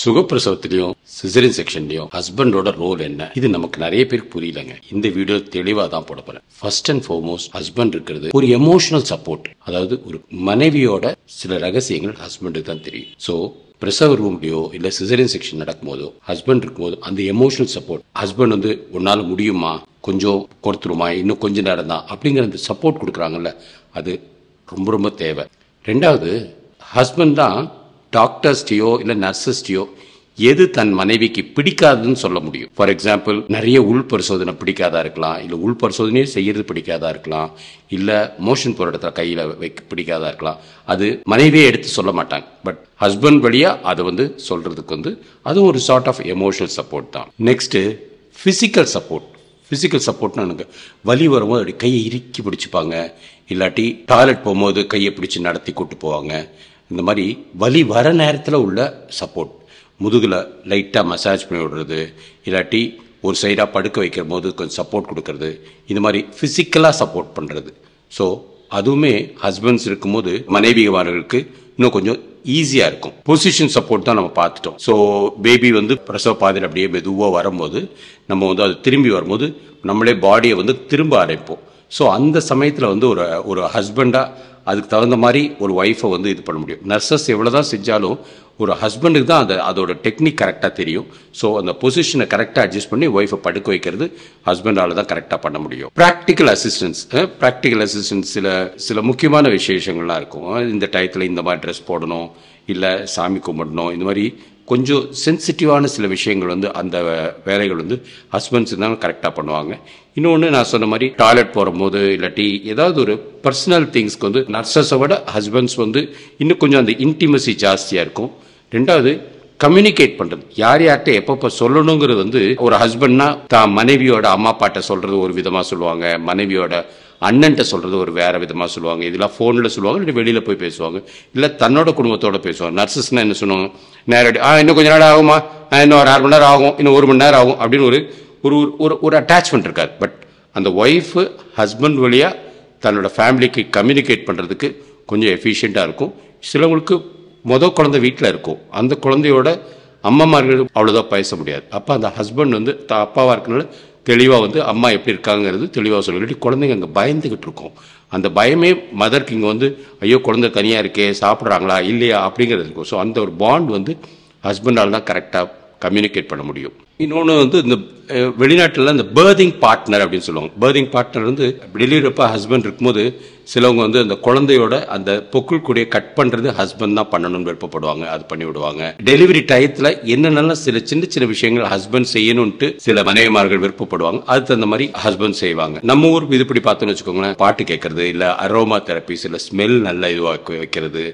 சுகப்பிரசவத்திலையும் caesarean செக்ஷன்லையும் ஹஸ்பண்டோட role என்ன இது நமக்கு நிறைய பேருக்கு புரியலங்க இந்த வீடியோ தெளிவாக தான் போட போறேன் ஃபர்ஸ்ட் அண்ட் ஃபார்மோஸ்ட் ஹஸ்பண்ட் இருக்கிறது ஒரு எமோஷனல் சப்போர்ட் அதாவது ஒரு மனைவியோட சில ரகசியங்கள் ஹஸ்பண்டுக்கு தான் தெரியும் ஸோ பிரசவ ரூம்லையோ இல்லை சிசரின் செக்ஷன் நடக்கும்போதோ ஹஸ்பண்ட் இருக்கும்போது அந்த எமோஷனல் சப்போர்ட் ஹஸ்பண்ட் வந்து உன்னால் முடியுமா கொஞ்சம் கொடுத்துருமா இன்னும் கொஞ்சம் நேரம் தான் அப்படிங்கிற அந்த சப்போர்ட் கொடுக்குறாங்கல்ல அது ரொம்ப ரொம்ப தேவை ரெண்டாவது ஹஸ்பண்ட் தான் டாக்டர்ஸ்டையோ இல்லை நர்சஸ்டையோ எது தன் மனைவிக்கு பிடிக்காதுன்னு சொல்ல முடியும் ஃபார் எக்ஸாம்பிள் நிறைய உள் பரிசோதனை பிடிக்காதா இருக்கலாம் இல்லை உள் பரிசோதனையே செய்யறது பிடிக்காதா இருக்கலாம் இல்லை மோஷன் போராட்டத்தில் கையில் வைக்க பிடிக்காதா இருக்கலாம் அது மனைவியே எடுத்து சொல்ல மாட்டாங்க பட் ஹஸ்பண்ட் வழியாக அதை வந்து சொல்கிறதுக்கு வந்து அதுவும் ஒரு சார்ட் ஆஃப் எமோஷனல் சப்போர்ட் தான் நெக்ஸ்ட்டு ஃபிசிக்கல் சப்போர்ட் ஃபிசிக்கல் சப்போர்ட்னா எனக்கு வலி வரும்போது அப்படி கையை இறுக்கி பிடிச்சிப்பாங்க இல்லாட்டி டாய்லெட் போகும்போது கையை பிடிச்சி நடத்தி கூட்டு போவாங்க இந்த மாதிரி வலி வர நேரத்தில் உள்ள சப்போர்ட் முதுகில் லைட்டாக மசாஜ் பண்ணி விடுறது இல்லாட்டி ஒரு சைடாக படுக்க வைக்கிற போது கொஞ்சம் சப்போர்ட் கொடுக்கறது இந்த மாதிரி ஃபிசிக்கலாக சப்போர்ட் பண்ணுறது ஸோ அதுவுமே ஹஸ்பண்ட்ஸ் இருக்கும்போது மனைவிவார்களுக்கு இன்னும் கொஞ்சம் ஈஸியாக இருக்கும் பொசிஷன் சப்போர்ட் தான் நம்ம பார்த்துட்டோம் ஸோ பேபி வந்து பிரசவ பாதையில் அப்படியே மெதுவாக வரும்போது நம்ம வந்து அது திரும்பி வரும்போது நம்மளே பாடியை வந்து திரும்ப அரைப்போம் ஸோ அந்த சமயத்தில் வந்து ஒரு ஒரு ஹஸ்பண்டாக அதுக்கு தகுந்த மாதிரி ஒரு ஒய்ஃபை வந்து இது பண்ண முடியும் நர்சஸ் எவ்வளோ தான் செஞ்சாலும் ஒரு ஹஸ்பண்டுக்கு தான் அந்த அதோட டெக்னிக் கரெக்டாக தெரியும் ஸோ அந்த பொசிஷனை கரெக்டாக அட்ஜஸ்ட் பண்ணி ஒய்ஃபை படுக்க வைக்கிறது ஹஸ்பண்டால் தான் கரெக்டாக பண்ண முடியும் ப்ராக்டிக்கல் அசிஸ்டன்ஸ் ப்ராக்டிக்கல் அசிஸ்டன்ஸ் சில சில முக்கியமான விசேஷங்கள்லாம் இருக்கும் இந்த டயத்தில் இந்த மாதிரி ட்ரெஸ் போடணும் இல்லை சாமி கும்பிடணும் இந்த மாதிரி கொஞ்சம் சென்சிட்டிவான சில விஷயங்கள் வந்து அந்த வேலைகள் வந்து ஹஸ்பண்ட்ஸ் தான் கரெக்டாக பண்ணுவாங்க இன்னொன்று நான் சொன்ன மாதிரி டாய்லெட் போகும்போது இல்லாட்டி ஏதாவது ஒரு பர்சனல் திங்ஸ்க்கு வந்து நர்சஸை விட ஹஸ்பண்ட்ஸ் வந்து இன்னும் கொஞ்சம் அந்த இன்டிமசி ஜாஸ்தியாக இருக்கும் ரெண்டாவது கம்யூனிகேட் பண்ணுறது யார் யார்கிட்ட எப்பப்போ சொல்லணுங்கிறது வந்து ஒரு ஹஸ்பண்ட்னா தான் மனைவியோட அம்மா அப்பாட்ட சொல்கிறது ஒரு விதமாக சொல்லுவாங்க மனைவியோட அண்ணன்ட்ட சொல்கிறது ஒரு வேறு விதமாக சொல்லுவாங்க இதெல்லாம் ஃபோனில் சொல்லுவாங்க இல்லை வெளியில் போய் பேசுவாங்க இல்லை தன்னோட குடும்பத்தோடு பேசுவாங்க நர்சஸ்னால் என்ன சொல்லுவாங்க நேரடி ஆ இன்னும் கொஞ்சம் நேரம் ஆகுமா இன்னும் ஒரு அரை மணி நேரம் ஆகும் இன்னும் ஒரு மணி நேரம் ஆகும் அப்படின்னு ஒரு ஒரு ஒரு ஒரு அட்டாச்மெண்ட் இருக்காது பட் அந்த ஒய்ஃப் ஹஸ்பண்ட் வழியாக தன்னோட ஃபேமிலிக்கு கம்யூனிகேட் பண்ணுறதுக்கு கொஞ்சம் எஃபிஷியண்ட்டாக இருக்கும் சிலவங்களுக்கு மொதல் குழந்தை வீட்டில் இருக்கும் அந்த குழந்தையோட அம்மாமார்கள் அவ்வளோதான் பேச முடியாது அப்போ அந்த ஹஸ்பண்ட் வந்து த அப்பாவாக இருக்கனால தெளிவாக வந்து அம்மா எப்படி இருக்காங்கிறது தெளிவாக சொல்லிட்டு குழந்தைங்க அங்கே பயந்துக்கிட்டு இருக்கோம் அந்த பயமே மதருக்கு இங்கே வந்து ஐயோ குழந்தை தனியாக இருக்கே சாப்பிட்றாங்களா இல்லையா அப்படிங்கிறது இருக்கும் ஸோ அந்த ஒரு பாண்ட் வந்து ஹஸ்பண்டால் தான் கரெக்டாக கம்யூனிகேட் பண்ண முடியும் இன்னொன்று வந்து இந்த வெளிநாட்டில் அந்த பேர்திங் பார்ட்னர் அப்படின்னு சொல்லுவாங்க பேர்திங் பார்ட்னர் வந்து டெலிவரப்போ ஹஸ்பண்ட் இருக்கும்போது சிலவங்க வந்து அந்த குழந்தையோட அந்த பொக்குள் கூடிய கட் பண்ணுறது ஹஸ்பண்ட் தான் பண்ணணும்னு விருப்பப்படுவாங்க அது பண்ணி விடுவாங்க டெலிவரி டயத்தில் என்னென்னலாம் சில சின்ன சின்ன விஷயங்கள் ஹஸ்பண்ட் செய்யணும்ட்டு சில மனைவிமார்கள் விருப்பப்படுவாங்க அது தகுந்த மாதிரி ஹஸ்பண்ட் செய்வாங்க நம்ம ஊர் இது இப்படி பார்த்தோன்னு வச்சுக்கோங்களேன் பாட்டு கேட்கறது இல்லை அரோமா தெரப்பி சில ஸ்மெல் நல்லா இதுவாக வைக்கிறது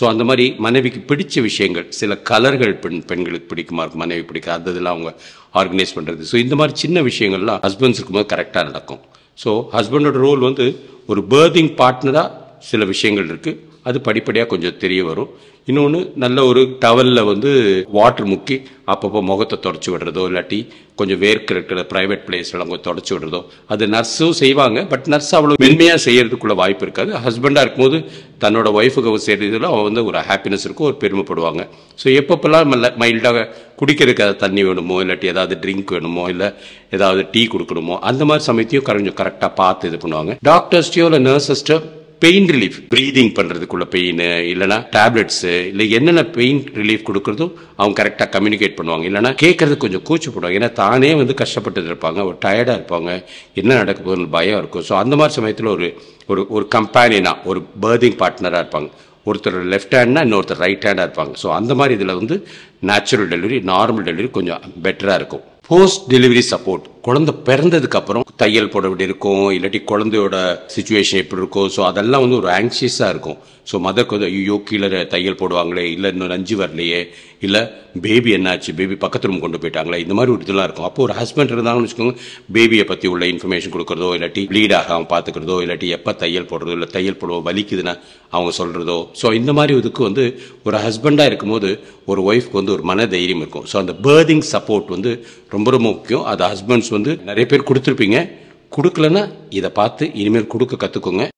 ஸோ அந்த மாதிரி மனைவிக்கு பிடிச்ச விஷயங்கள் சில கலர்கள் பெண் பெண்களுக்கு பிடிக்குமா இருக்கும் மனைவி பிடிக்கும் அந்த இதெல்லாம் அவங்க ஆர்கனைஸ் பண்ணுறது ஸோ இந்த மாதிரி சின்ன விஷயங்கள்லாம் ஹஸ்பண்ட்ஸ் இருக்கும்போது கரெக்டாக நடக்கும் ஸோ ஹஸ்பண்டோட ரோல் வந்து ஒரு பேர்திங் பார்ட்னராக சில விஷயங்கள் இருக்குது அது படிப்படியாக கொஞ்சம் தெரிய வரும் இன்னொன்று நல்ல ஒரு டவலில் வந்து வாட்ரு முக்கி அப்பப்போ முகத்தை தொடச்சி விடுறதோ இல்லாட்டி கொஞ்சம் வேர்க்க இருக்கிற ப்ரைவேட் பிளேஸ்லாம் கொஞ்சம் தொடச்சி விடுறதோ அது நர்ஸும் செய்வாங்க பட் நர்ஸ் அவ்வளோ மென்மையாக செய்கிறதுக்குள்ள வாய்ப்பு இருக்காது ஹஸ்பண்டாக இருக்கும்போது தன்னோட ஒய்ஃபுக்கு செய்கிறதுல அவள் வந்து ஒரு ஹாப்பினஸ் இருக்கும் ஒரு பெருமைப்படுவாங்க ஸோ எப்பப்பெல்லாம் மைல்டாக குடிக்கிறதுக்கு அதை தண்ணி வேணுமோ இல்லாட்டி ஏதாவது ட்ரிங்க் வேணுமோ இல்லை ஏதாவது டீ கொடுக்கணுமோ அந்த மாதிரி சமயத்தையும் கொஞ்சம் கரெக்டாக பார்த்து இது பண்ணுவாங்க டாக்டர்ஸ்டியோ இல்லை நர்சஸ்ட்டோ பெயின் ரிலீஃப் பிரீதிங் பண்றதுக்குள்ள பெயின் இல்லனா டேப்லெட்ஸ் இல்ல என்னென்ன பெயின் ரிலீஃப் கொடுக்கறதோ அவங்க கரெக்டா கம்யூனிகேட் பண்ணுவாங்க இல்லனா கேட்கறது கொஞ்சம் கூச்சப்படுவாங்க ஏன்னா தானே வந்து கஷ்டப்பட்டு இருப்பாங்க ஒரு டயர்டா இருப்பாங்க என்ன நடக்க போகுதுன்னு பயம் இருக்கும் ஸோ அந்த மாதிரி சமயத்தில் ஒரு ஒரு ஒரு கம்பேனியனா ஒரு பேர்திங் பார்ட்னராக இருப்பாங்க ஒருத்தர் லெஃப்ட் ஹேண்ட்னா இன்னொருத்தர் ரைட் ஹேண்டாக இருப்பாங்க ஸோ அந்த மாதிரி இதில் வந்து நேச்சுரல் டெலிவரி நார்மல் டெலிவரி கொஞ்சம் பெட்டராக இருக்கும் போஸ்ட் டெலிவரி சப்போர்ட் குழந்தை பிறந்ததுக்கப்புறம் தையல் போட எப்படி இருக்கும் இல்லாட்டி குழந்தையோட சுச்சுவேஷன் எப்படி இருக்கும் ஸோ அதெல்லாம் வந்து ஒரு ஆங்ஷியஸாக இருக்கும் ஸோ மதக்கு வந்து ஐயோ கீழே தையல் போடுவாங்களே இல்லை இன்னும் நஞ்சு வரலையே இல்லை பேபி என்னாச்சு பேபி பக்கத்து ரூம் கொண்டு போயிட்டாங்களே இந்த மாதிரி ஒரு இதெல்லாம் இருக்கும் அப்போ ஒரு ஹஸ்பண்ட் இருந்தாங்கன்னு வச்சுக்கோங்க பேபியை பற்றி உள்ள இன்ஃபர்மேஷன் கொடுக்குறதோ இல்லாட்டி ப்ளீட் ஆகாமல் பார்த்துக்கிறதோ இல்லாட்டி எப்போ தையல் போடுறதோ இல்லை தையல் போடுவோம் வலிக்குதுன்னா அவங்க சொல்கிறதோ ஸோ இந்த மாதிரி இதுக்கு வந்து ஒரு ஹஸ்பண்டாக இருக்கும்போது ஒரு ஒய்ஃப்க்கு வந்து ஒரு மன தைரியம் இருக்கும் ஸோ அந்த பேர்திங் சப்போர்ட் வந்து ரொம்ப ரொம்ப முக்கியம் அது ஹஸ்பண்ட்ஸ் வந்து நிறைய பேர் கொடுத்துருப்பீங்க கொடுக்கலன்னா இதை பார்த்து இனிமேல் கொடுக்க கற்றுக்கோங்க